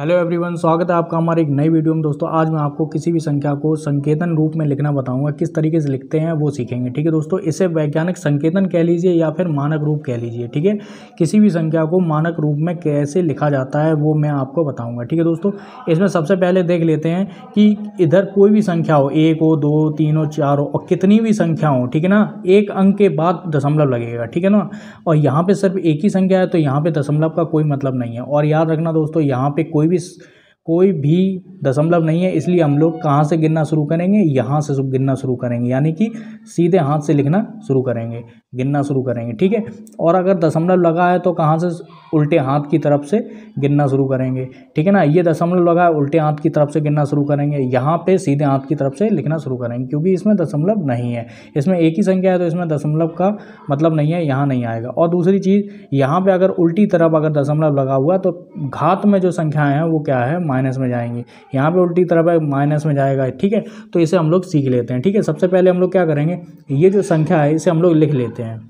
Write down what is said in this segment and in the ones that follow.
hello everyone स्वागत है आपका हमारे एक नई वीडियो में दोस्तों आज मैं आपको किसी भी संख्या को संकेतन रूप में लिखना बताऊंगा किस तरीके से लिखते हैं वो सीखेंगे ठीक है दोस्तों इसे वैज्ञानिक संकेतन कह लीजिए या फिर मानक रूप कह लीजिए ठीक है किसी भी संख्या को मानक रूप में कैसे लिखा जाता है वो मैं आपको बताऊँगा ठीक है दोस्तों इसमें सबसे पहले देख लेते हैं कि इधर कोई भी संख्या हो एक हो दो तीन हो चार हो और कितनी भी संख्या हो ठीक है ना एक अंक के बाद दशमलव लगेगा ठीक है ना और यहाँ पर सिर्फ एक ही संख्या है तो यहाँ पर दशमलव का कोई मतलब नहीं है और याद रखना दोस्तों यहाँ पर कोई कोई भी कोई भी दशमलव नहीं है इसलिए हम लोग कहाँ से गिनना शुरू करेंगे यहाँ से गिनना शुरू करेंगे यानी कि सीधे हाथ से लिखना शुरू करेंगे गिनना शुरू करेंगे ठीक है और अगर दशमलव लगा है तो कहाँ से उल्टे हाथ की तरफ से गिनना शुरू करेंगे ठीक है ना ये दशमलव लगा उल्टे हाथ की तरफ से गिनना शुरू करेंगे यहाँ पे सीधे हाथ की तरफ से लिखना शुरू करेंगे क्योंकि इसमें दशमलव नहीं है इसमें एक ही संख्या है तो इसमें दशमलव का मतलब नहीं है यहाँ नहीं आएगा और दूसरी चीज़ यहाँ पर अगर उल्टी तरफ अगर दशमलव लगा हुआ तो घात में जो संख्याएँ हैं वो क्या है माइनस में जाएंगी यहाँ पर उल्टी तरफ है माइनस में जाएगा ठीक है तो इसे हम लोग सीख लेते हैं ठीक है सबसे पहले हम लोग क्या करेंगे ये जो संख्या है इसे हम लोग लिख लेते हैं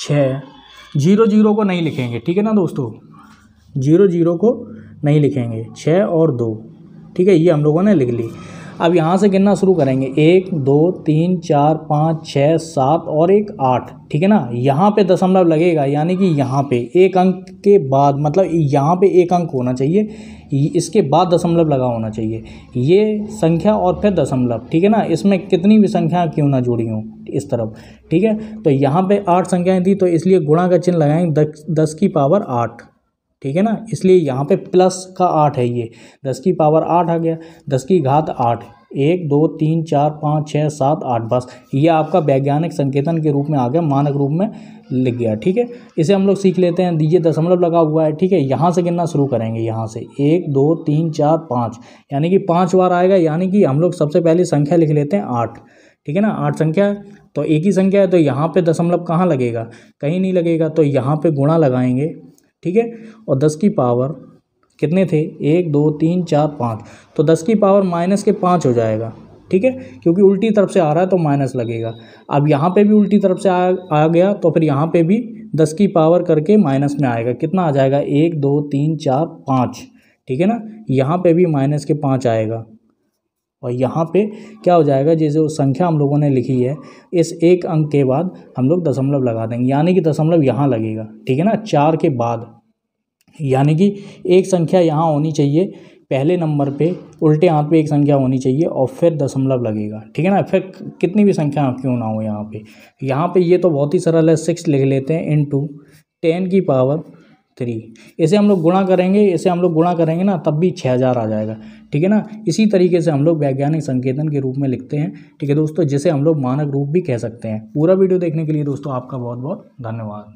छः जीरो जीरो को नहीं लिखेंगे ठीक है ना दोस्तों जीरो जीरो को नहीं लिखेंगे छः और दो ठीक है ये हम लोगों ने लिख ली अब यहाँ से गिनना शुरू करेंगे एक दो तीन चार पाँच छः सात और एक आठ ठीक है ना यहाँ पे दशमलव लगेगा यानी कि यहाँ पे एक अंक के बाद मतलब यहाँ पे एक अंक होना चाहिए इसके बाद दशमलव लगा होना चाहिए ये संख्या और फिर दशमलव ठीक है ना इसमें कितनी भी संख्या क्यों ना जुड़ी हों इस तरफ ठीक है तो यहाँ पे आठ संख्याएं थी तो इसलिए गुणा का चिन्ह लगाएंगे दस, दस की पावर आठ ठीक है ना इसलिए यहाँ पे प्लस का आठ है ये दस की पावर आठ आ गया दस की घात आठ एक दो तीन चार पाँच छः सात आठ बस ये आपका वैज्ञानिक संकेतन के रूप में आ गया मानक रूप में लिख गया ठीक है इसे हम लोग सीख लेते हैं दीजिए दशमलव लगा हुआ है ठीक है यहाँ से गिनना शुरू करेंगे यहाँ से एक दो तीन चार पाँच यानी कि पाँच बार आएगा यानी कि हम लोग सबसे पहली संख्या लिख लेते हैं आठ ठीक है ना आठ संख्या है तो एक ही संख्या है तो यहाँ पर दशमलव कहाँ लगेगा कहीं नहीं लगेगा तो यहाँ पर गुणा लगाएंगे ठीक है और दस की पावर कितने थे एक दो तीन चार पाँच तो दस की पावर माइनस के पाँच हो जाएगा ठीक है क्योंकि उल्टी तरफ से आ रहा है तो माइनस लगेगा अब यहाँ पे भी उल्टी तरफ से आ आ गया तो फिर यहाँ पे भी दस की पावर करके माइनस में आएगा कितना आ जाएगा एक दो तीन चार पाँच ठीक है ना यहाँ पे भी माइनस के पाँच आएगा और यहाँ पे क्या हो जाएगा जैसे वो संख्या हम लोगों ने लिखी है इस एक अंक के बाद हम लोग दशमलव लगा देंगे यानी कि दशमलव यहाँ लगेगा ठीक है ना चार के बाद यानी कि एक संख्या यहाँ होनी चाहिए पहले नंबर पे उल्टे हाथ पे एक संख्या होनी चाहिए और फिर दशमलव लगेगा ठीक है ना फिर कितनी भी संख्या क्यों ना हो यहाँ पे यहाँ पे ये तो बहुत ही सरल है सिक्स लिख लेते हैं इन टू टेन की पावर थ्री इसे हम लोग गुणा करेंगे इसे हम लोग गुणा करेंगे ना तब भी छः हज़ार आ जाएगा ठीक है ना इसी तरीके से हम लोग वैज्ञानिक संकेतन के रूप में लिखते हैं ठीक है दोस्तों जिसे हम लोग मानक रूप भी कह सकते हैं पूरा वीडियो देखने के लिए दोस्तों आपका बहुत बहुत धन्यवाद